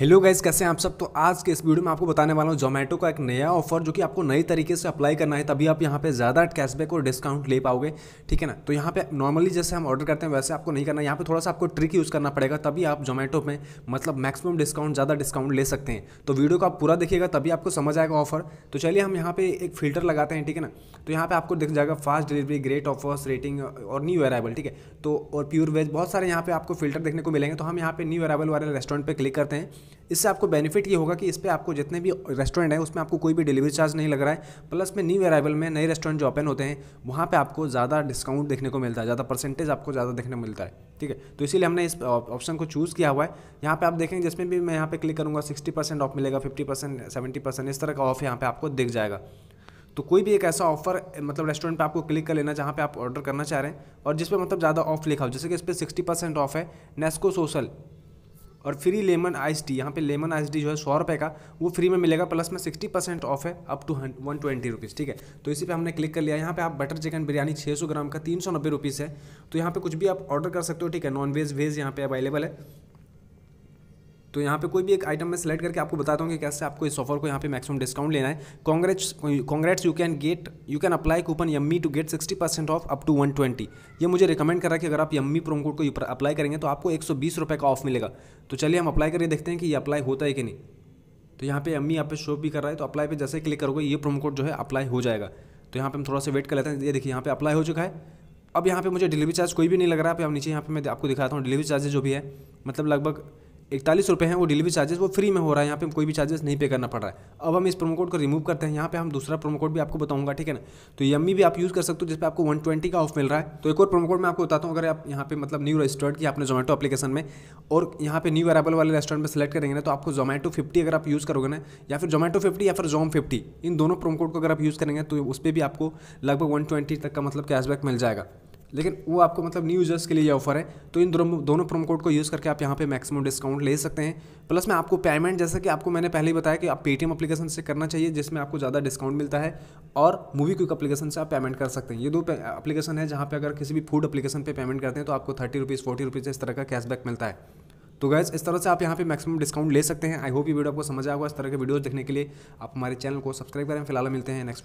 hello guys कैसे हैं आप सब तो आज के इस वीडियो में आपको बताने वाला हूँ जोमेटो का एक नया ऑफर जो कि आपको नई तरीके से अप्लाई करना है तभी आप यहाँ पे ज़्यादा कैशबैक और डिस्काउंट ले पाओगे ठीक है ना तो यहाँ पे नॉर्मली जैसे हम ऑर्डर करते हैं वैसे आपको नहीं करना यहाँ पे थोड़ा सा आपको ट्रिक यूज़ करना पड़ेगा तभी आप जोमेटो में मतलब मैक्सिमम डिस्काउंट ज़्यादा डिस्काउंट ले सकते हैं तो वीडियो को आप पूरा देखिएगा तभी आपको समझ आएगा ऑफर तो चलिए हम यहाँ पे एक फिल्टर लगाते हैं ठीक है ना तो यहाँ पर आपको दिख जाएगा fast delivery great offers rating और न्यू अराइवल ठीक है तो और प्योर वेज बहुत सारे यहाँ पर आपको फिल्टर देखने को मिलेंगे तो हम यहाँ पर न्यू अराइवल वाले रेस्टोरेंट पर क्लिक करते हैं इससे आपको बेनिफिट ये होगा कि इस पर आपको जितने भी रेस्टोरेंट हैं उसमें आपको कोई भी डिलीवरी चार्ज नहीं लग रहा है प्लस में न्यू अराइवल में नए रेस्टोरेंट जो ओपन होते हैं वहाँ पर आपको ज़्यादा डिस्काउंट देखने को मिलता है ज़्यादा परसेंटेज आपको ज़्यादा देखने को मिलता है ठीक है तो इसीलिए हमने इस ऑप्शन को चूज़ किया हुआ है यहाँ पर आप देखेंगे जिसमें भी मैं यहाँ पर क्लिक करूँगा सिक्सटी परसेंट ऑफ मिलेगा फिफ्टी परसेंट सेवेंटी परसेंट इस तरह का ऑफ यहाँ पर आपको दिख जाएगा तो कोई भी एक ऐसा ऑफर मतलब रेस्टोरेंट पे आपको क्लिक कर लेना जहाँ पे आप ऑर्डर करना चाह रहे हैं और जिस पे मतलब ज़्यादा ऑफ लिखा हो जैसे कि इस पर सिक्सटी परसेंट ऑफ है नेस्को सोशल और फ्री लेमन आइस टी यहाँ पे लेमन आइस टी जो है सौ रुपये का वो फ्री में मिलेगा प्लस में सिक्सटी परसेंट ऑफ है up to one twenty rupees ठीक है तो इसी पे हमने क्लिक कर लिया यहाँ पे आप बटर चिकन बिरयानी छः सौ ग्राम का तीन सौ नब्बे रुपीज़ है तो यहाँ पे कुछ भी आप ऑर्डर कर सकते हो ठीक है नॉन वेज वेज यहाँ पे अवेलेबल है तो यहाँ पे कोई भी एक आइटम मैं सेलेक्ट करके आपको बताता हूँ कि कैसे आपको इस ऑफर को यहाँ पे मैक्सिमम डिस्काउंट लेना है congrats congrats you can get you can apply coupon yummy to get 60 percent off up to 120 ये मुझे रिकमेंड कर रहा है कि अगर आप यम्मी प्रोमो कोड को अप्लाई करेंगे तो आपको एक रुपये का ऑफ मिलेगा तो चलिए हम अप्लाई करके देखते हैं कि ये अप्लाई होता है कि नहीं तो यहाँ पे अम्मी आप शो भी कर रहा है तो अप्लाई पे जैसे क्लिक करोगे ये प्रोमो कोड जो है अप्लाई हो जाएगा तो यहाँ पर हम थोड़ा सा वेट कर लेते हैं ये देखिए यहाँ पर अप्लाई हो चुका है अब यहाँ पे मुझे डिलीवरी चार्ज कोई भी नहीं लग रहा है आप नीचे यहाँ पे मैं आपको दिखाता हूँ डिलीवरी चार्जेज जो भी है मतलब लगभग इकतालीस रुपये हैं वो डिलीवरी चार्जेस वो फ्री में हो रहा है यहाँ पे हम कोई भी चार्जेस नहीं पे करना पड़ रहा है अब हम इस प्रोमो कोड को रिमूव करते हैं यहाँ पे हम दूसरा प्रोमो कोड भी आपको बताऊंगा ठीक है ना तो यम्मी भी आप यूज़ कर सकते हो जिसपे आपको वन ट्वेंटी का ऑफ मिल रहा है तो एक और प्रोमो कोड मैं आपको बताता हूँ अगर आप यहाँ पे मतलब न्यू रजिस्टर्ड किया आपने जोमेटो अपलीकेशन में और यहाँ पे न्यू अराबल वाले रेस्टोरेंट में सेलेक्ट करेंगे ना तो आपको जोमेटो फिफ्टी अगर आप यूज़ करोगे ना या फिर जोमेटो फिफ्टी या फिर जोम फिफ्टी इन दोनों प्रोमो कोड को अगर आप यूज़ करेंगे तो उस पर भी आपको लगभग वन तक का मतलब कैशबैक मिल जाएगा लेकिन वो आपको मतलब न्यू यूजर्स के लिए ये ऑफर है तो इन दोनों दोनों प्रोमो कोड को यूज़ करके आप यहाँ पे मैक्सिमम डिस्काउंट ले सकते हैं प्लस मैं आपको पेमेंट जैसा कि आपको मैंने पहले ही बताया कि आप पेटीएम अपलीकेशन से करना चाहिए जिसमें आपको ज़्यादा डिस्काउंट मिलता है और मूवी क्विक अपलीकेशन से आप पेमेंट कर सकते हैं ये दो अपलीकेशन है जहाँ पर अगर किसी भी फूड अपलीकेशन पर पेमेंट करते हैं तो आपको थर्टी रुपीज़ फोर्टी रुपीज़ इस तरह का कैशबैक मिलता है तो गैस इस तरह से आप यहाँ पे मैक्सिमम डिस्काउंट ले सकते हैं आई होप ये वीडियो आपको समझ आएगा इस तरह के वीडियोस देखने के लिए आप हमारे चैनल को सब्सक्राइब करें फिलहाल मिलते हैं नेक्स्ट